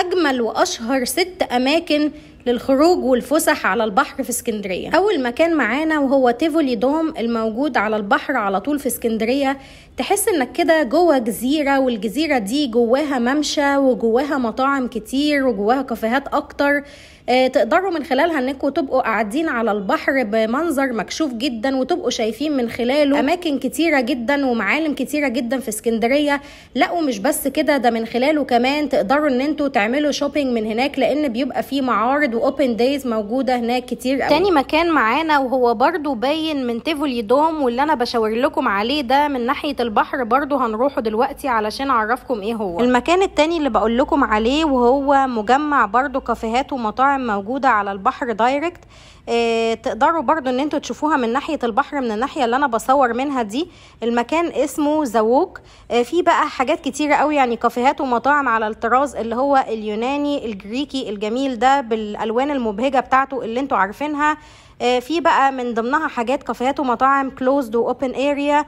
أجمل وأشهر ست أماكن للخروج والفسح على البحر في اسكندرية أول مكان معانا وهو تيفولي دوم الموجود على البحر على طول في اسكندرية تحس انك كده جوه جزيرة والجزيرة دي جواها ممشى وجواها مطاعم كتير وجواها كافيهات أكتر آه، تقدروا من خلالها انكم تبقوا قاعدين على البحر بمنظر مكشوف جدا وتبقوا شايفين من خلاله اماكن كتيره جدا ومعالم كتيره جدا في اسكندريه لا ومش بس كده ده من خلاله كمان تقدروا ان انتوا تعملوا شوبينج من هناك لان بيبقى فيه معارض واوبن دايز موجوده هناك كتير قوي تاني مكان معانا وهو برضو باين من تيفولي دوم واللي انا بشاور لكم عليه ده من ناحيه البحر برضو هنروحه دلوقتي علشان اعرفكم ايه هو المكان التاني اللي بقول لكم عليه وهو مجمع برضو كافيهات ومطاعم المطاعم موجودة على البحر دايركت آه، تقدروا برضو ان انتوا تشوفوها من ناحية البحر من الناحية اللي انا بصور منها دي المكان اسمه زووك آه، في بقى حاجات كتيرة قوي يعني كافيهات ومطاعم على الطراز اللي هو اليوناني الجريكي الجميل ده بالالوان المبهجة بتاعته اللي انتوا عارفينها آه، في بقى من ضمنها حاجات كافيهات ومطاعم كلوزد واوبن اريا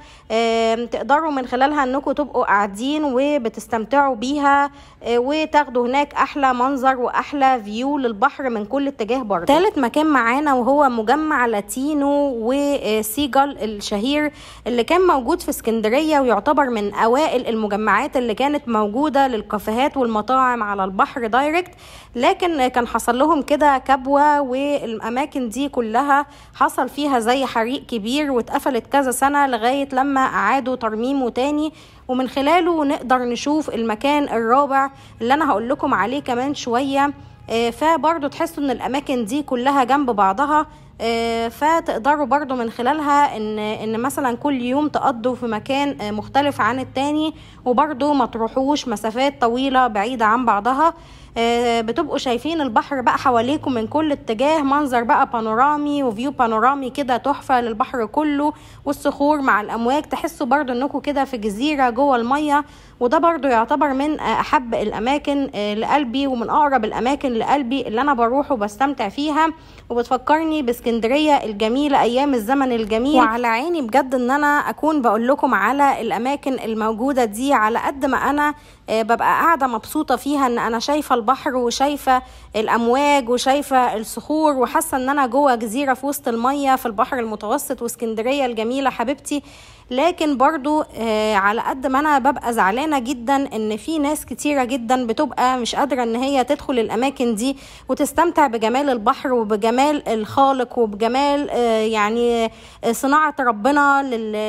تقدروا من خلالها انكم تبقوا قاعدين وبتستمتعوا بيها وتاخدوا هناك احلى منظر واحلى فيو للبحر من كل اتجاه برضه ثالث مكان معانا معانا وهو مجمع لاتينو وسيجل الشهير اللي كان موجود في اسكندريه ويعتبر من اوائل المجمعات اللي كانت موجوده للكافيهات والمطاعم على البحر دايركت لكن كان حصل لهم كده كبوه والاماكن دي كلها حصل فيها زي حريق كبير واتقفلت كذا سنه لغايه لما اعادوا ترميمه تاني ومن خلاله نقدر نشوف المكان الرابع اللي انا هقول لكم عليه كمان شويه آه، فبرضو تحسوا ان الاماكن دي كلها جنب بعضها آه، فتقدروا برضو من خلالها ان ان مثلا كل يوم تقضوا في مكان آه، مختلف عن التاني وبرضو ما تروحوش مسافات طويله بعيده عن بعضها آه، بتبقوا شايفين البحر بقى حواليكم من كل اتجاه منظر بقى بانورامي وفيو بانورامي كده تحفه للبحر كله والصخور مع الامواج تحسوا برضو انكم كده في جزيره جوه الميه وده برضو يعتبر من احب الاماكن آه، لقلبي ومن اقرب الاماكن لقلبي اللي انا بروح وبستمتع فيها وبتفكرني باسكندريه الجميله ايام الزمن الجميل وعلى عيني بجد ان انا اكون بقول لكم على الاماكن الموجوده دي على قد ما انا آه، ببقى قاعده مبسوطه فيها ان انا شايفه البحر وشايفه الامواج وشايفه الصخور وحاسه ان انا جوه جزيره في وسط الميه في البحر المتوسط واسكندريه الجميله حبيبتي لكن برضو آه، على قد ما انا ببقى زعلانه جدا ان في ناس كتيره جدا بتبقى مش قادره ان هي تدخل الاماكن دي وتستمتع بجمال البحر وبجمال الخالق وبجمال آه، يعني آه، صناعه ربنا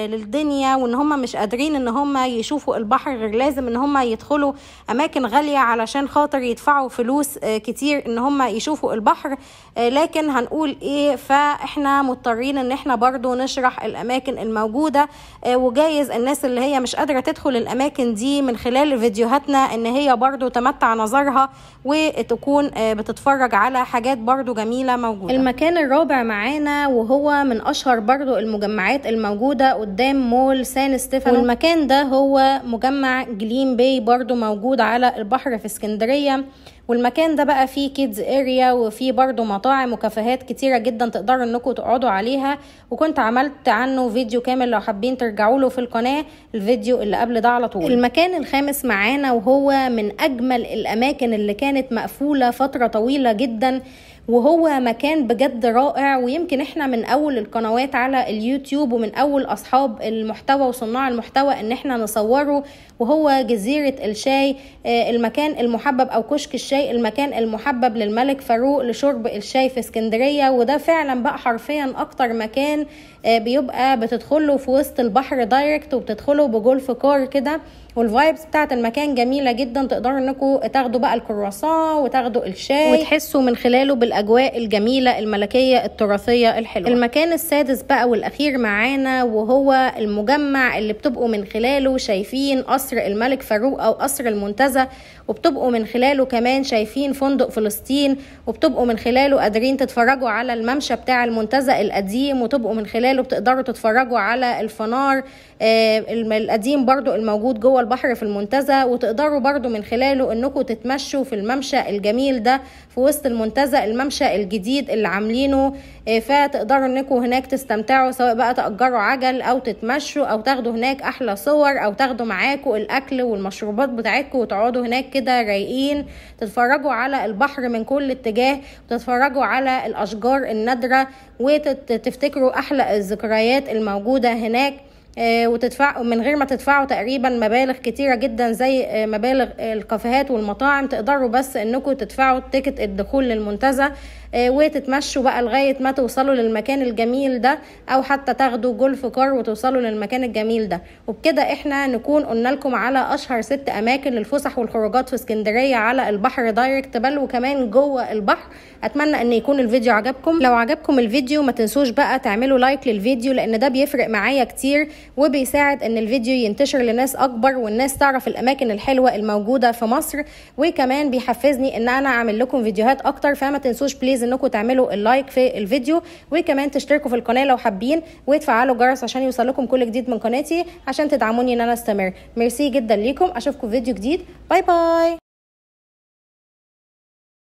للدنيا وان هم مش قادرين ان هم يشوفوا البحر غير لازم ان هم يدخلوا اماكن غاليه علشان خاطر يدفعوا فلوس كتير ان هم يشوفوا البحر لكن هنقول ايه فاحنا مضطرين ان احنا برضو نشرح الاماكن الموجوده آه، وجايز الناس اللي هي مش قادره تدخل الاماكن دي من خلال فيديوهاتنا ان هي برضو تمتع نظرها وتكون آه، بتتفرج على حاجات برضو جميله موجوده المكان الرابع معانا وهو من اشهر برضو المجمعات الموجوده قدام مول سان ستيفانو والمكان ده هو مجمع جليم باي برضو موجود على البحر في اسكندريه والمكان ده بقى فيه كيدز اريا وفيه برضو مطاعم وكافيهات كتيره جدا تقدروا انكم تقعدوا عليها وكنت عملت عنه فيديو كامل لو حابين ترجعوا له في القناه الفيديو اللي قبل ده على طول المكان الخامس معانا وهو من اجمل الاماكن اللي كانت مقفوله فتره طويله جدا وهو مكان بجد رائع ويمكن احنا من اول القنوات على اليوتيوب ومن اول اصحاب المحتوى وصناع المحتوى ان احنا نصوره وهو جزيرة الشاي آه، المكان المحبب او كشك الشاي المكان المحبب للملك فاروق لشرب الشاي في اسكندرية وده فعلا بقى حرفيا اكتر مكان آه، بيبقى بتدخله في وسط البحر دايركت وبتدخله بجولف كار كده والفايبس بتاعت المكان جميله جدا تقدروا انكم تاخدوا بقى الكرواسون وتاخدوا الشاي وتحسوا من خلاله بال الأجواء الجميلة الملكية التراثية الحلوة المكان السادس بقى والأخير معانا وهو المجمع اللي بتبقوا من خلاله شايفين قصر الملك فاروق أو قصر المنتزه وبتبقوا من خلاله كمان شايفين فندق فلسطين وبتبقوا من خلاله قادرين تتفرجوا على الممشى بتاع المنتزه القديم وتبقوا من خلاله بتقدروا تتفرجوا على الفنار آه القديم برضو الموجود جوه البحر في المنتزه وتقدروا برضو من خلاله انكم تتمشوا في الممشى الجميل ده في وسط المنتزه الممشى الممشى الجديد اللي عاملينه آه، فتقدروا انكم هناك تستمتعوا سواء بقى تأجروا عجل او تتمشوا او تاخدوا هناك احلى صور او تاخدوا معاكم الاكل والمشروبات بتاعتكم وتقعدوا هناك كده رايقين تتفرجوا على البحر من كل اتجاه وتتفرجوا على الاشجار النادره وتفتكروا احلى الذكريات الموجوده هناك آه، وتدفع من غير ما تدفعوا تقريبا مبالغ كتيرة جدا زي آه، مبالغ الكافيهات والمطاعم تقدروا بس انكم تدفعوا تيكت الدخول للمنتزه آه، وتتمشوا بقى لغاية ما توصلوا للمكان الجميل ده او حتى تاخدوا جولف كار وتوصلوا للمكان الجميل ده وبكده احنا نكون قلنا لكم على اشهر ست اماكن للفسح والخروجات في اسكندرية على البحر دايركت بل وكمان جوه البحر اتمنى ان يكون الفيديو عجبكم لو عجبكم الفيديو ما تنسوش بقى تعملوا لايك للفيديو لان ده بيفرق معايا كتير وبيساعد ان الفيديو ينتشر لناس اكبر والناس تعرف الاماكن الحلوه الموجوده في مصر وكمان بيحفزني ان انا اعمل لكم فيديوهات اكتر فما تنسوش بليز انكم تعملوا اللايك في الفيديو وكمان تشتركوا في القناه لو حابين وتفعلوا الجرس عشان يوصلكم كل جديد من قناتي عشان تدعموني ان انا استمر ميرسي جدا ليكم اشوفكم في فيديو جديد باي باي